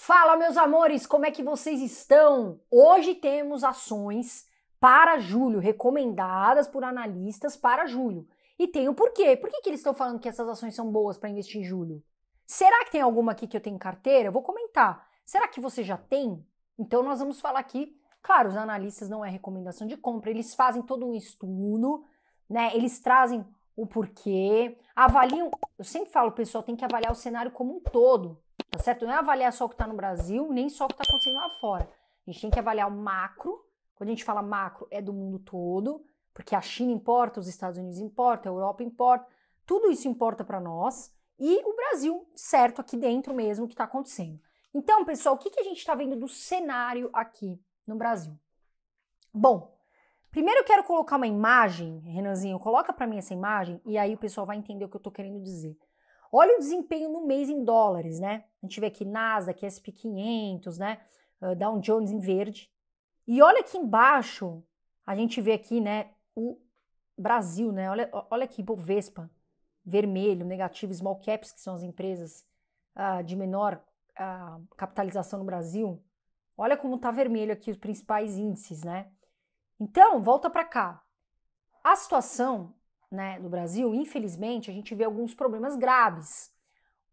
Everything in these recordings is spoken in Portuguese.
Fala, meus amores, como é que vocês estão? Hoje temos ações para julho, recomendadas por analistas para julho. E tem o porquê. Por que, que eles estão falando que essas ações são boas para investir em julho? Será que tem alguma aqui que eu tenho em carteira? Eu vou comentar. Será que você já tem? Então nós vamos falar aqui. Claro, os analistas não é recomendação de compra, eles fazem todo um estudo, né? Eles trazem o porquê, avaliam. Eu sempre falo, pessoal, tem que avaliar o cenário como um todo tá certo? Não é avaliar só o que está no Brasil, nem só o que está acontecendo lá fora. A gente tem que avaliar o macro. Quando a gente fala macro, é do mundo todo, porque a China importa, os Estados Unidos importam, a Europa importa, tudo isso importa para nós e o Brasil, certo, aqui dentro mesmo que está acontecendo. Então, pessoal, o que, que a gente está vendo do cenário aqui no Brasil? Bom, primeiro eu quero colocar uma imagem, Renanzinho, coloca para mim essa imagem e aí o pessoal vai entender o que eu estou querendo dizer. Olha o desempenho no mês em dólares, né? A gente vê aqui Nasdaq, SP500, né? Ah, Dow Jones em verde. E olha aqui embaixo, a gente vê aqui, né, o Brasil, né? Olha, olha aqui, Bovespa, vermelho, negativo, small caps, que são as empresas uh, de menor uh, capitalização no Brasil. Olha como tá vermelho aqui os principais índices, né? Então, volta para cá. A situação né, no Brasil, infelizmente, a gente vê alguns problemas graves.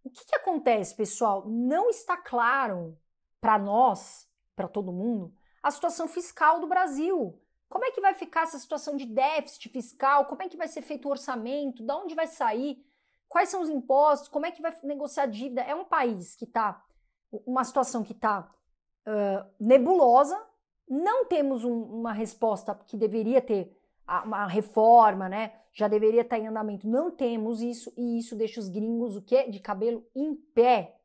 O que, que acontece, pessoal? Não está claro para nós, para todo mundo, a situação fiscal do Brasil. Como é que vai ficar essa situação de déficit fiscal? Como é que vai ser feito o orçamento? Da onde vai sair? Quais são os impostos? Como é que vai negociar a dívida? É um país que está, uma situação que está uh, nebulosa. Não temos um, uma resposta que deveria ter uma reforma, né? Já deveria estar tá em andamento. Não temos isso e isso deixa os gringos o quê? De cabelo em pé.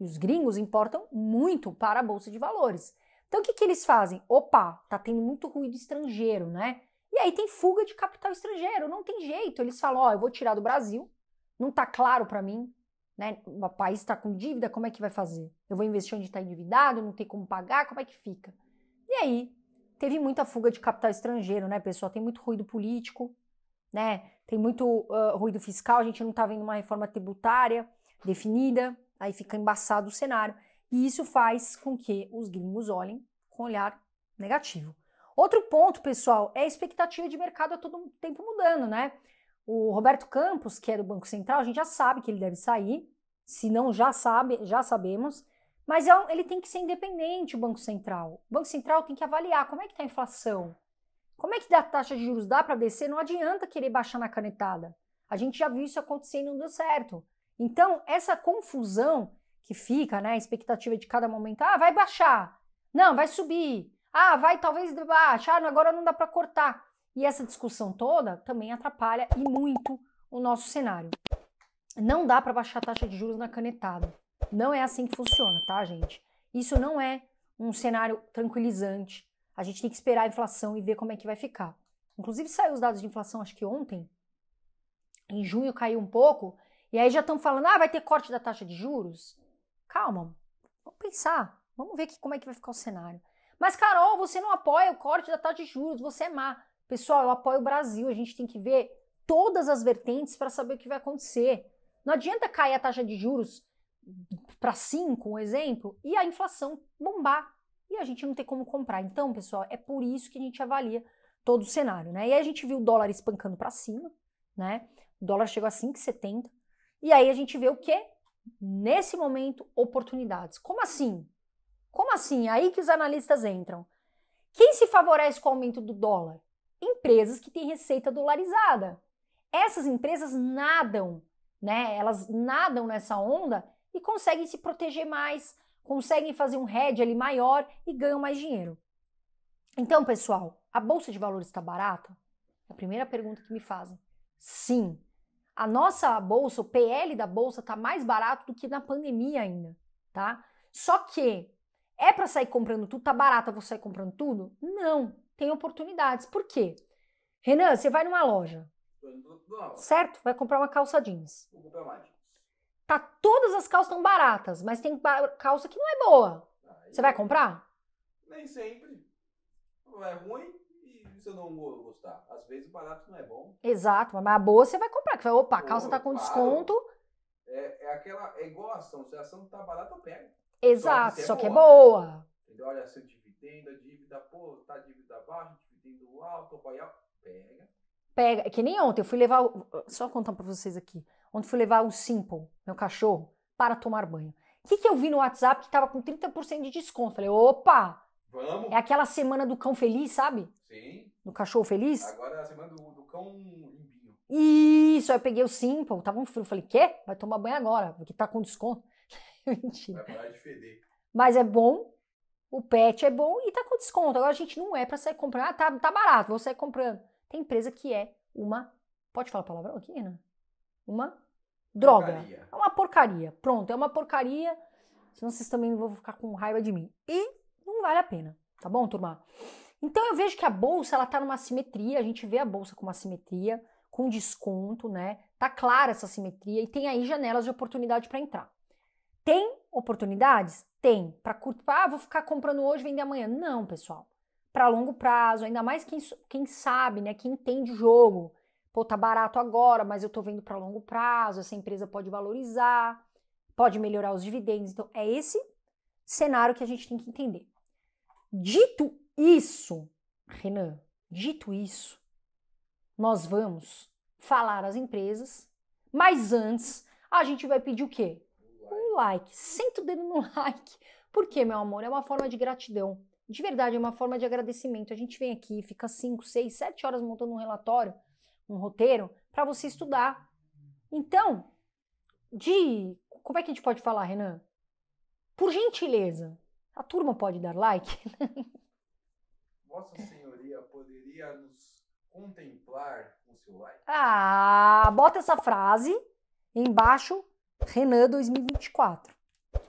E os gringos importam muito para a bolsa de valores. Então o que, que eles fazem? Opa, tá tendo muito ruído estrangeiro, né? E aí tem fuga de capital estrangeiro, não tem jeito. Eles falam, ó, oh, eu vou tirar do Brasil. Não tá claro para mim, né? O país está com dívida, como é que vai fazer? Eu vou investir onde está endividado, não tem como pagar, como é que fica? E aí teve muita fuga de capital estrangeiro, né, pessoal? Tem muito ruído político, né? Tem muito uh, ruído fiscal, a gente não está vendo uma reforma tributária definida, aí fica embaçado o cenário. E isso faz com que os gringos olhem com olhar negativo. Outro ponto, pessoal, é a expectativa de mercado a todo tempo mudando, né? O Roberto Campos, que é do Banco Central, a gente já sabe que ele deve sair, se não já sabe, já sabemos. Mas é um, ele tem que ser independente, o Banco Central. O Banco Central tem que avaliar como é que está a inflação. Como é que a taxa de juros dá para descer? Não adianta querer baixar na canetada. A gente já viu isso acontecer e não deu certo. Então, essa confusão que fica, né? A expectativa de cada momento, ah, vai baixar, não, vai subir, ah, vai talvez baixar, ah, agora não dá para cortar. E essa discussão toda também atrapalha e muito o nosso cenário. Não dá para baixar a taxa de juros na canetada. Não é assim que funciona, tá, gente? Isso não é um cenário tranquilizante. A gente tem que esperar a inflação e ver como é que vai ficar. Inclusive saiu os dados de inflação, acho que ontem. Em junho caiu um pouco. E aí já estão falando, ah, vai ter corte da taxa de juros. Calma, vamos pensar. Vamos ver que, como é que vai ficar o cenário. Mas, Carol, você não apoia o corte da taxa de juros, você é má. Pessoal, eu apoio o Brasil. A gente tem que ver todas as vertentes para saber o que vai acontecer. Não adianta cair a taxa de juros para 5, um exemplo, e a inflação bombar e a gente não tem como comprar. Então, pessoal, é por isso que a gente avalia todo o cenário, né? E aí a gente viu o dólar espancando para cima, né? O dólar chegou a 5,70. E aí a gente vê o quê? Nesse momento, oportunidades. Como assim? Como assim? Aí que os analistas entram. Quem se favorece com o aumento do dólar? Empresas que têm receita dolarizada. Essas empresas nadam, né? Elas nadam nessa onda e conseguem se proteger mais, conseguem fazer um hedge ali maior e ganham mais dinheiro. Então, pessoal, a bolsa de valores está barata? É a primeira pergunta que me fazem. Sim. A nossa bolsa, o PL da bolsa está mais barato do que na pandemia ainda, tá? Só que é para sair comprando tudo, tá barata, vou sair comprando tudo? Não, tem oportunidades. Por quê? Renan, você vai numa loja. Certo? Vai comprar uma calça jeans. Vou comprar mais. Tá, todas as calças estão baratas, mas tem calça que não é boa. você vai comprar? Nem sempre. Não é ruim e eu não gostar. Às vezes o barato não é bom. Exato, mas a boa você vai comprar. Que vai, opa, a calça tá com claro. desconto. É, é, aquela. É igual a ação. Se a ação tá barata, eu pego. Exato, só, é só que é boa. Olha, seu é dividendo, a dívida, pô, tá dívida baixa, dividendo alto, vai, pega pega. É que nem ontem, eu fui levar. Só contar pra vocês aqui. Ontem fui levar o Simple, meu cachorro, para tomar banho. O que, que eu vi no WhatsApp que tava com 30% de desconto? Falei, opa! Vamos! É aquela semana do cão feliz, sabe? Sim. Do cachorro feliz? Agora é a semana do, do cão limpinho. Isso, aí eu peguei o Simple, tava um frio. Falei, quê? Vai tomar banho agora, porque tá com desconto. Mentira. Vai parar de feder. Mas é bom, o pet é bom e tá com desconto. Agora a gente não é pra sair comprando. Ah, tá, tá barato, vou sair comprando. Tem empresa que é uma. Pode falar a palavra aqui, Né? Uma droga. Porcaria. É uma porcaria. Pronto, é uma porcaria. Senão vocês também vão ficar com raiva de mim. E não vale a pena, tá bom, turma? Então eu vejo que a bolsa ela tá numa simetria, a gente vê a bolsa com uma simetria, com desconto, né? Tá clara essa simetria e tem aí janelas de oportunidade para entrar. Tem oportunidades? Tem. Para curtir, ah, vou ficar comprando hoje, vender amanhã. Não, pessoal para longo prazo, ainda mais quem, quem sabe, né, quem entende o jogo. Pô, tá barato agora, mas eu tô vendo para longo prazo, essa empresa pode valorizar, pode melhorar os dividendos. Então, é esse cenário que a gente tem que entender. Dito isso, Renan, dito isso, nós vamos falar às empresas, mas antes a gente vai pedir o quê? Um like. Senta o dedo no like, porque, meu amor, é uma forma de gratidão de verdade, é uma forma de agradecimento. A gente vem aqui, fica 5, 6, 7 horas montando um relatório, um roteiro, para você estudar. Então, de. Como é que a gente pode falar, Renan? Por gentileza, a turma pode dar like? Vossa Senhoria poderia nos contemplar com seu like? Ah, bota essa frase embaixo, Renan 2024.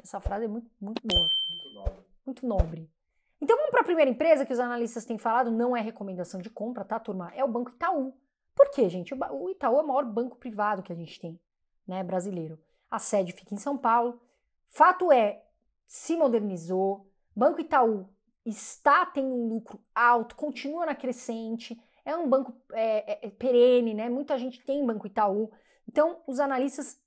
Essa frase é muito, muito boa. Muito nobre. Muito nobre. Então vamos para a primeira empresa que os analistas têm falado, não é recomendação de compra, tá, turma? É o Banco Itaú. Por quê, gente? O Itaú é o maior banco privado que a gente tem, né, brasileiro. A sede fica em São Paulo. Fato é, se modernizou. Banco Itaú está tendo um lucro alto, continua na crescente. É um banco é, é, é perene, né? Muita gente tem Banco Itaú. Então, os analistas.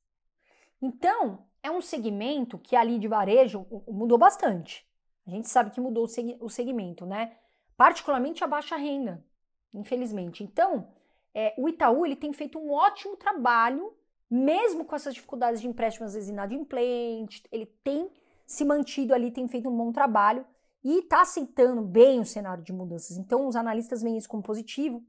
Então, é um segmento que ali de varejo mudou bastante. A gente sabe que mudou o segmento, né? Particularmente a baixa renda, infelizmente. Então, é, o Itaú ele tem feito um ótimo trabalho, mesmo com essas dificuldades de empréstimo, às vezes inadimplente, ele tem se mantido ali, tem feito um bom trabalho e está aceitando bem o cenário de mudanças. Então, os analistas veem isso como positivo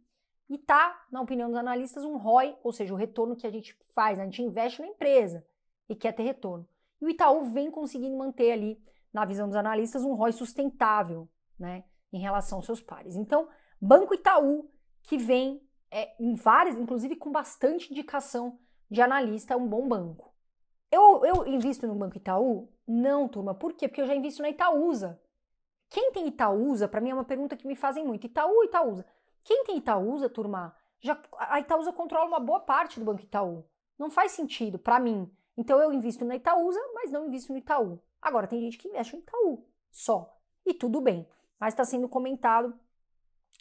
e tá, na opinião dos analistas, um ROI, ou seja, o retorno que a gente faz, né? a gente investe na empresa e quer ter retorno. E o Itaú vem conseguindo manter ali na visão dos analistas, um ROI sustentável né, em relação aos seus pares. Então, Banco Itaú, que vem é, em várias, inclusive com bastante indicação de analista, é um bom banco. Eu, eu invisto no Banco Itaú? Não, turma. Por quê? Porque eu já invisto na Itaúsa. Quem tem Itaúsa, para mim é uma pergunta que me fazem muito. Itaú, Itaúsa. Quem tem Itaúsa, turma, já, a Itaúsa controla uma boa parte do Banco Itaú. Não faz sentido para mim. Então eu invisto na Itaúsa, mas não invisto no Itaú. Agora, tem gente que investe em Itaú só. E tudo bem, mas está sendo comentado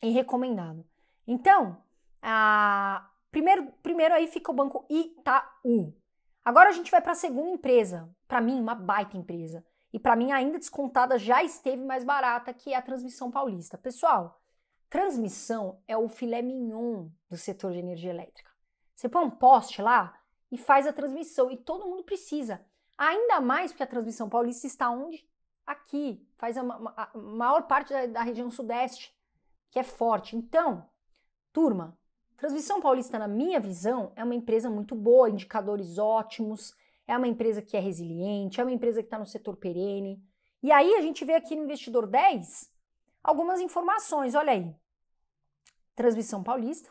e recomendado. Então, a... primeiro, primeiro aí fica o banco Itaú. Agora a gente vai para a segunda empresa. Para mim, uma baita empresa. E para mim, ainda descontada, já esteve mais barata, que é a Transmissão Paulista. Pessoal, transmissão é o filé mignon do setor de energia elétrica. Você põe um poste lá e faz a transmissão, e todo mundo precisa. Ainda mais porque a transmissão paulista está onde? Aqui, faz a, a, maior parte da, da região sudeste, que é forte. Então, turma, Transmissão Paulista, na minha visão, é uma empresa muito boa, indicadores ótimos, é uma empresa que é resiliente, é uma empresa que está no setor perene. E aí a gente vê aqui no Investidor 10 algumas informações, olha aí. Transmissão Paulista,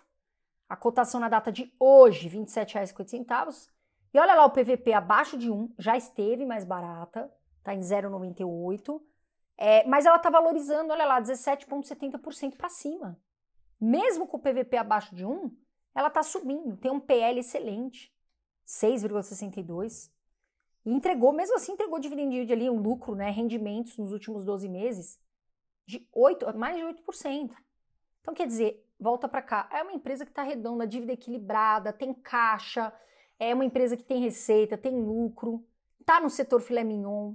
a cotação na data de hoje, R$ 27,50, e olha lá, o PVP abaixo de 1 já esteve mais barata, tá em 0,98, é, mas ela tá valorizando, olha lá, 17,70% para cima. Mesmo com o PVP abaixo de 1, ela tá subindo, tem um PL excelente, 6,62. E entregou, mesmo assim, entregou dividend yield ali, um lucro, né, rendimentos nos últimos 12 meses de 8, mais de 8%. Então, quer dizer, volta para cá, é uma empresa que está redonda, dívida equilibrada, tem caixa, é uma empresa que tem receita, tem lucro, tá no setor filé mignon.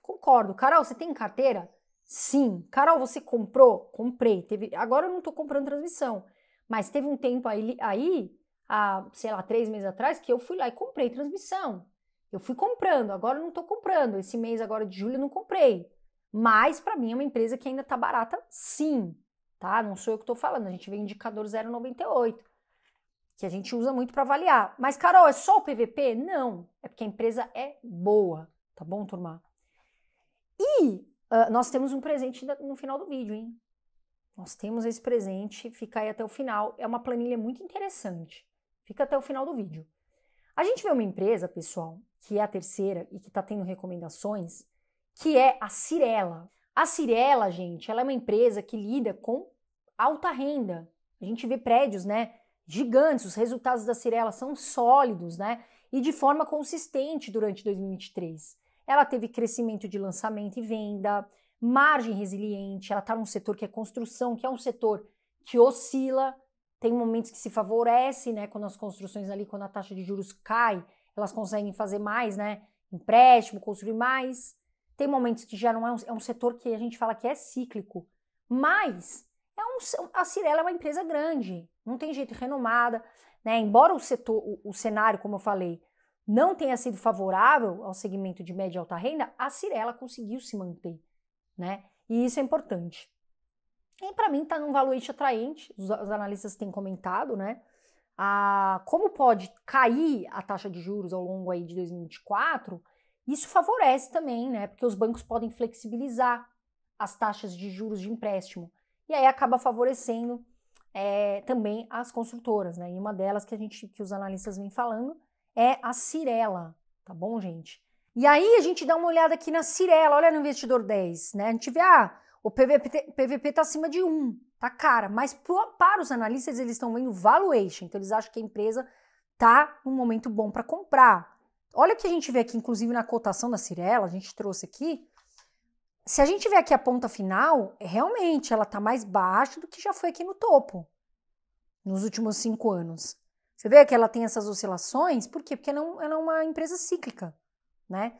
Concordo. Carol, você tem carteira? Sim. Carol, você comprou? Comprei. Teve... Agora eu não tô comprando transmissão. Mas teve um tempo aí, aí há, sei lá, três meses atrás, que eu fui lá e comprei transmissão. Eu fui comprando, agora eu não tô comprando. Esse mês agora de julho eu não comprei. Mas para mim é uma empresa que ainda tá barata, sim. Tá? Não sou eu que tô falando, a gente vê indicador 0,98 que a gente usa muito para avaliar. Mas, Carol, é só o PVP? Não, é porque a empresa é boa, tá bom, turma? E uh, nós temos um presente no final do vídeo, hein? Nós temos esse presente, fica aí até o final. É uma planilha muito interessante. Fica até o final do vídeo. A gente vê uma empresa, pessoal, que é a terceira e que está tendo recomendações, que é a Cirela. A Cirela, gente, ela é uma empresa que lida com alta renda. A gente vê prédios, né? gigantes, os resultados da Cirela são sólidos, né? E de forma consistente durante 2023. Ela teve crescimento de lançamento e venda, margem resiliente, ela está num setor que é construção, que é um setor que oscila, tem momentos que se favorece, né? Quando as construções ali, quando a taxa de juros cai, elas conseguem fazer mais, né? Empréstimo, construir mais. Tem momentos que já não é um, é um setor que a gente fala que é cíclico, mas é um, a Cirela é uma empresa grande, não tem jeito, renomada. Né? Embora o setor, o, o cenário, como eu falei, não tenha sido favorável ao segmento de média e alta renda, a Cirela conseguiu se manter, né? E isso é importante. E para mim está num valuation atraente, os, os analistas têm comentado, né? A como pode cair a taxa de juros ao longo aí de 2024, isso favorece também, né? Porque os bancos podem flexibilizar as taxas de juros de empréstimo. E aí acaba favorecendo é, também as construtoras, né? E uma delas que a gente, que os analistas vêm falando, é a Cirela, tá bom, gente? E aí a gente dá uma olhada aqui na Cirela, olha no investidor 10, né? A gente vê, ah, o PVP, PVP tá acima de 1, tá cara, mas para os analistas eles estão vendo valuation, então eles acham que a empresa tá num momento bom para comprar. Olha o que a gente vê aqui, inclusive na cotação da Cirela, a gente trouxe aqui, se a gente vê aqui a ponta final, realmente ela está mais baixa do que já foi aqui no topo nos últimos cinco anos. Você vê que ela tem essas oscilações, por quê? Porque ela é, é uma empresa cíclica, né?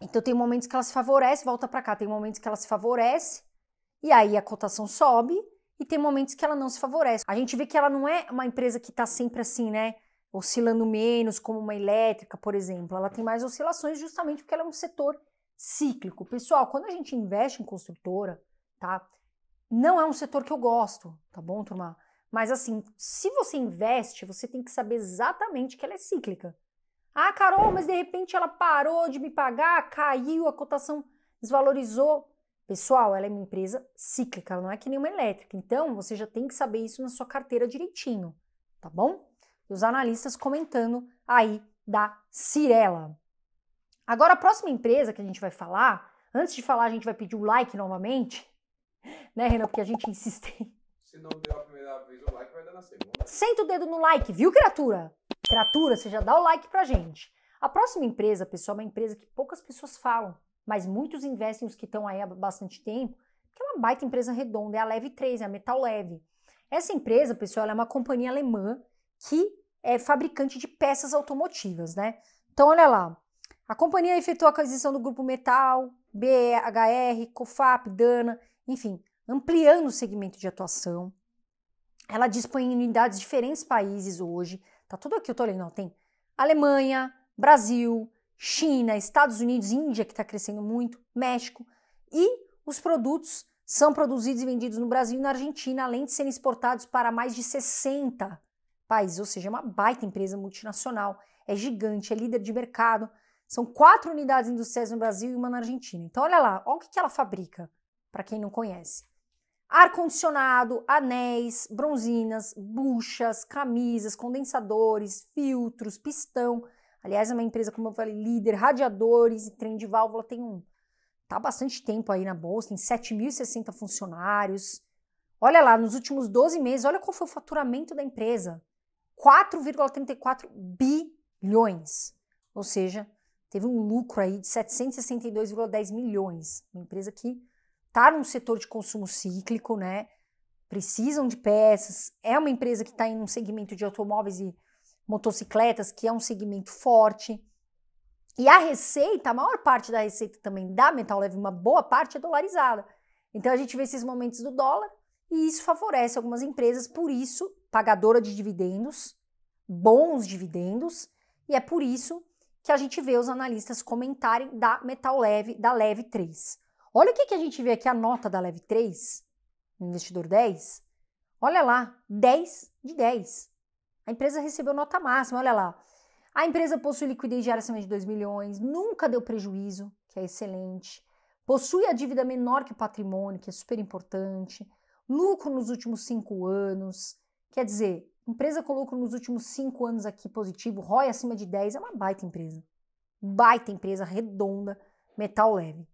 Então tem momentos que ela se favorece, volta para cá, tem momentos que ela se favorece e aí a cotação sobe e tem momentos que ela não se favorece. A gente vê que ela não é uma empresa que está sempre assim, né? Oscilando menos, como uma elétrica, por exemplo. Ela tem mais oscilações justamente porque ela é um setor cíclico. Pessoal, quando a gente investe em construtora, tá? Não é um setor que eu gosto, tá bom, turma? Mas assim, se você investe, você tem que saber exatamente que ela é cíclica. Ah, Carol, mas de repente ela parou de me pagar, caiu, a cotação desvalorizou. Pessoal, ela é uma empresa cíclica, ela não é que nem uma elétrica. Então, você já tem que saber isso na sua carteira direitinho, tá bom? E os analistas comentando aí da Cirela. Agora, a próxima empresa que a gente vai falar, antes de falar, a gente vai pedir o like novamente, né, Renan? Porque a gente insiste. Se não deu a primeira vez o like, vai dar na segunda. Senta o dedo no like, viu, criatura? Criatura, você já dá o like pra gente. A próxima empresa, pessoal, é uma empresa que poucas pessoas falam, mas muitos investem os que estão aí há bastante tempo, que é uma baita empresa redonda, é a Leve 3, é a Metal Leve. Essa empresa, pessoal, é uma companhia alemã que é fabricante de peças automotivas, né? Então, olha lá, a companhia efetuou a aquisição do grupo Metal, BHR, Cofap, Dana, enfim, ampliando o segmento de atuação. Ela dispõe em unidades de diferentes países hoje. Tá tudo aqui, eu tô lendo, não, tem Alemanha, Brasil, China, Estados Unidos, Índia, que está crescendo muito, México. E os produtos são produzidos e vendidos no Brasil e na Argentina, além de serem exportados para mais de 60 países, ou seja, é uma baita empresa multinacional, é gigante, é líder de mercado, são quatro unidades industriais no Brasil e uma na Argentina. Então, olha lá, olha o que, ela fabrica, para quem não conhece. Ar-condicionado, anéis, bronzinas, buchas, camisas, condensadores, filtros, pistão. Aliás, é uma empresa, como eu falei, líder, radiadores e trem de válvula tem um. Tá bastante tempo aí na bolsa, tem 7.060 funcionários. Olha lá, nos últimos 12 meses, olha qual foi o faturamento da empresa. 4,34 bilhões. Ou seja, teve um lucro aí de 762,10 milhões. Uma empresa que está num setor de consumo cíclico, né? Precisam de peças. É uma empresa que está em um segmento de automóveis e motocicletas, que é um segmento forte. E a receita, a maior parte da receita também da Metal Leve, uma boa parte é dolarizada. Então a gente vê esses momentos do dólar e isso favorece algumas empresas, por isso, pagadora de dividendos, bons dividendos, e é por isso que a gente vê os analistas comentarem da metal leve, da leve 3. Olha o que, que a gente vê aqui, a nota da leve 3, investidor 10. Olha lá, 10 de 10. A empresa recebeu nota máxima, olha lá. A empresa possui liquidez diária acima de 2 milhões, nunca deu prejuízo, que é excelente. Possui a dívida menor que o patrimônio, que é super importante. Lucro nos últimos cinco anos. Quer dizer, Empresa com lucro nos últimos cinco anos aqui positivo, ROI acima de 10, é uma baita empresa. Baita empresa, redonda, metal leve.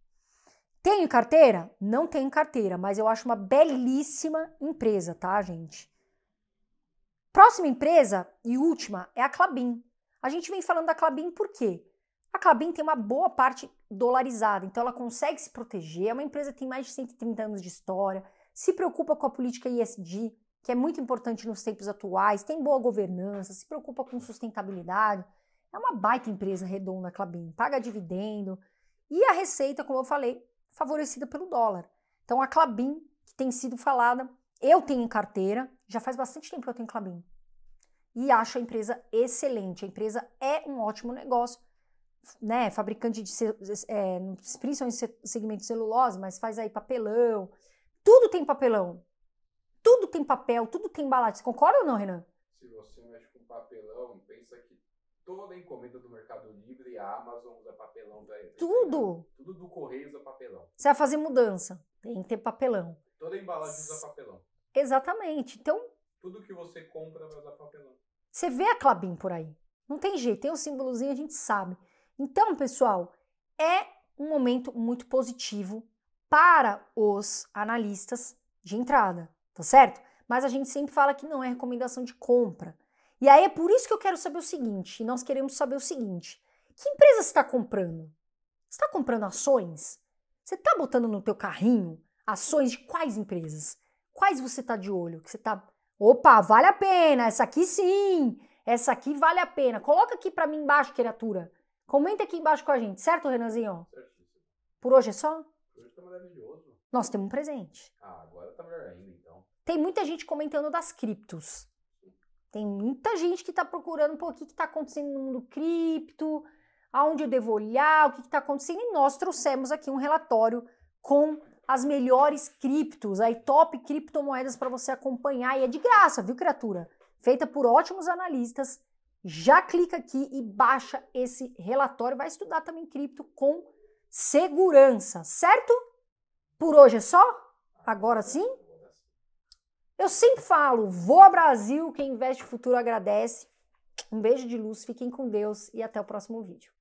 Tenho carteira? Não tenho carteira, mas eu acho uma belíssima empresa, tá, gente? Próxima empresa e última é a Clabin. A gente vem falando da Clabin por quê? A Clabin tem uma boa parte dolarizada, então ela consegue se proteger. É uma empresa que tem mais de 130 anos de história, se preocupa com a política ISD, que é muito importante nos tempos atuais, tem boa governança, se preocupa com sustentabilidade. É uma baita empresa redonda, Clabin, paga dividendo. E a receita, como eu falei, favorecida pelo dólar. Então a Clabin, que tem sido falada, eu tenho em carteira, já faz bastante tempo que eu tenho Clabin. E acho a empresa excelente. A empresa é um ótimo negócio, né? Fabricante de é, principalmente segmento de celulose, mas faz aí papelão. Tudo tem papelão. Tudo tem papel, tudo tem embalagem. Você concorda ou não, Renan? Se você mexe com papelão, pensa que toda encomenda do Mercado Livre, a Amazon usa papelão. Da tudo! Tudo do correio usa papelão. Você vai fazer mudança, tem que ter papelão. Toda embalagem usa papelão. Exatamente. Então. Tudo que você compra vai usar papelão. Você vê a Clabin por aí. Não tem jeito, tem um símbolozinho, a gente sabe. Então, pessoal, é um momento muito positivo para os analistas de entrada tá certo? Mas a gente sempre fala que não é recomendação de compra. E aí é por isso que eu quero saber o seguinte, nós queremos saber o seguinte: que empresa você está comprando? Você está comprando ações? Você está botando no teu carrinho ações de quais empresas? Quais você está de olho? Que você está, opa, vale a pena? Essa aqui sim, essa aqui vale a pena. Coloca aqui para mim embaixo, criatura. Comenta aqui embaixo com a gente, certo, Renanzinho? Por hoje é só? Hoje tá maravilhoso. Nós temos um presente. Ah, agora tá melhor ainda. Tem muita gente comentando das criptos. Tem muita gente que está procurando pô, o que está acontecendo no mundo cripto, aonde eu devo olhar, o que está acontecendo. E nós trouxemos aqui um relatório com as melhores criptos, aí top criptomoedas para você acompanhar. E é de graça, viu, criatura? Feita por ótimos analistas. Já clica aqui e baixa esse relatório. Vai estudar também cripto com segurança, certo? Por hoje é só? Agora sim? Eu sempre falo, vou ao Brasil, quem investe futuro agradece. Um beijo de luz, fiquem com Deus e até o próximo vídeo.